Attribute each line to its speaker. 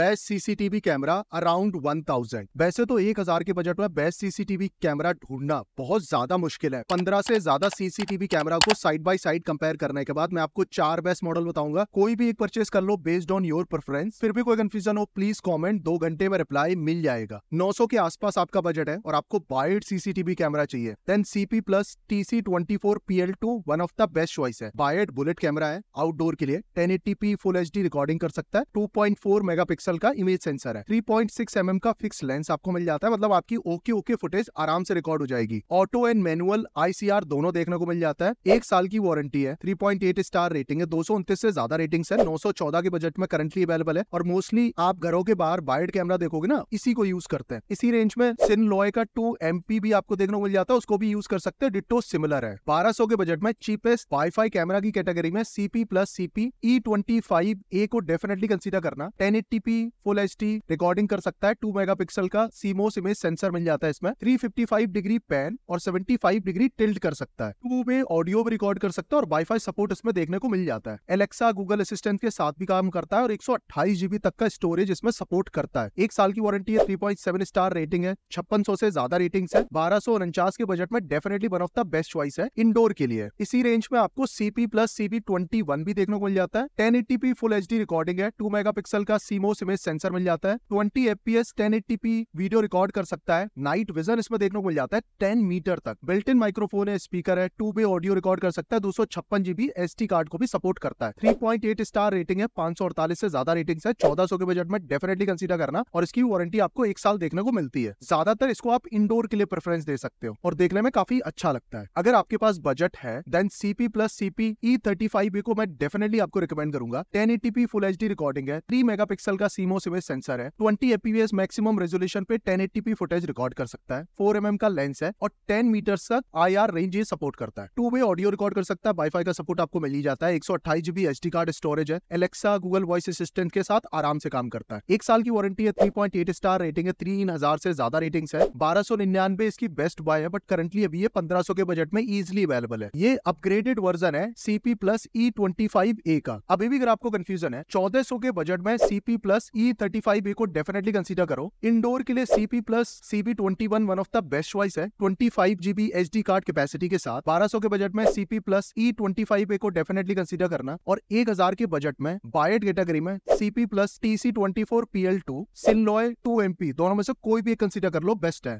Speaker 1: best CCTV camera around thousand वैसे तो एक हजार के बजट में बेस्ट सीसीटीवी कैमरा ढूंढना बहुत ज्यादा मुश्किल है पंद्रह से ज्यादा सीसीटीवी कैमरा को साइड बाय साइड कंपेयर करने के बाद मैं आपको चार बेस्ट मॉडल बताऊंगा कोई भी एक परचेस कर लो बेस्ड ऑन योर प्रेफरेंस फिर भी कोई कंफ्यूजन हो प्लीज कॉमेंट दो घंटे में रिप्लाई मिल जाएगा नौ के आसपास आपका बजट है और आपको बाइट सीसीटीवी कैमरा चाहिए then CP Plus TC twenty four L two one of the best choice है बायट बुलेट कैमरा है आउटडोर के लिए टेन फुल एच रिकॉर्डिंग कर सकता है two point four mega pixel pixel का इमेज सेंसर है three point six M M का फिक्स लेंस आपको मिल जाता है मतलब आपकी ओके ओके फुटेज आराम से रिकॉर्ड हो जाएगी ऑटो एंड मैनुअल आईसीआर दोनों देखने को मिल जाता है एक साल की वारंटी है three point eight star rating है दो सौ उन्तीस से ज्यादा रेटिंग है नौ सौ चौदह के बजट में करंटली अवेलेबल है और मोस्टली आप घरों के बाहर वाइड कैमरा देखोगे ना इसी को यूज करते हैं इसी रेंज में सिन लॉय का टू एम भी आपको देखने को मिल जाता है उसको भी यूज कर सकते हैं डिटो सिमिलर है बारह सौ के बजट में चीपेस्ट वाईफाई कैमरा की कैटेगरी में CP Plus CP E twenty five A को डेफिनेटली कंसिडर करना ten eighty P full H recording कर सकता है टू मेगा का सीमोस इमेज सेंसर मिल जाता है इसमें थ्री डिग्री पैन और सेवेंटी डिग्री टिल्ट कर सकता है टू में ऑडियो भी रिकॉर्ड कर सकता है और वाईफाई सपोर्ट इसमें देखने को मिल जाता है एलेक्सा गूगल असिस्टेंट के साथ भी काम करता है और एक जीबी तक का स्टोरेज इसमें सपोर्ट करता है एक साल की वारंटी है सेवन स्टार रेटिंग है छप्पन से ज्यादा रेटिंग है बारह के बजट में definitely one of the best choice है इंडोर के लिए इसी रेंज में आपको सीपी प्लस सीपी भी देखने को मिल जाता है टेन फुल एच रिकॉर्डिंग है टू मेगा का सीमोस प्लस इमेज सेंसर मिल जाता है twenty FPS ten eighty P video record कर सकता है नाइट विजन इसमें देखने को मिल जाता है टेन मीटर तक बिल्ट इन माइक्रोफोन है स्पीकर है टू वे ऑडियो रिकॉर्ड कर सकता है दो सौ छप्पन जीबी एस कार्ड को भी सपोर्ट करता है three point eight star rating है पांच सौ अड़तालीस से ज्यादा रेटिंग है चौदह सौ के बजट में डेफिनेटली कंसिडर करना और इसकी वारंटी आपको एक साल देखने को मिलती है ज्यादातर इसको आप इंडोर के लिए प्रेफरेंस दे सकते हो और देखने में काफी अच्छा लगता है अगर आपके पास बजट है then CP Plus CP E thirty five को मैं डेफिनेटली आपको रिकमेंड करूंगा ten eighty P full H D recording है थ्री मेगा का का सीमोस इमेज सेंसर है ट्वेंटी एपीएस मैक्सिमम रेजोल्यूशन पे टेन एटीपी फुटेज रिकॉर्ड कर सकता है 4 mm का लेंस है और टेन मीटर्स तक आई आर रेंज ये सपोर्ट करता है टू वे ऑडियो रिकॉर्ड कर सकता है वाईफाई का सपोर्ट आपको मिल ही जाता है एक सौ अट्ठाईस GB H D card storage है एलेक्सा गूगल वॉइस असिस्टेंट के साथ आराम से काम करता है एक साल की वारंटी है three point eight star rating है तीन हजार से ज्यादा रेटिंग है बारह सौ निन्यानवे इसकी बेस्ट बाय है बट करंटली अभी ये पंद्रह के बजट में इजिली अवेलेबल है ये अपग्रेडेड वर्जन है CP Plus E twenty five A का अभी भी अगर आपको कंफ्यूजन है चौदह सौ के बजट में CP Plus Plus E thirty five A को डेफिनेटली कंसिडर करो इंडोर के लिए CP Plus CP twenty one one of the best choice है twenty five GB H D card capacity के साथ बारह सौ के बजट में CP Plus E twenty five A को डेफिनेटली कंसिडर करना और एक हजार के बजट में बायट कैटेगरी में CP Plus T C twenty four P L two सिलोय टू एम पी दोनों में से कोई भी एक कंसिडर कर लो बेस्ट है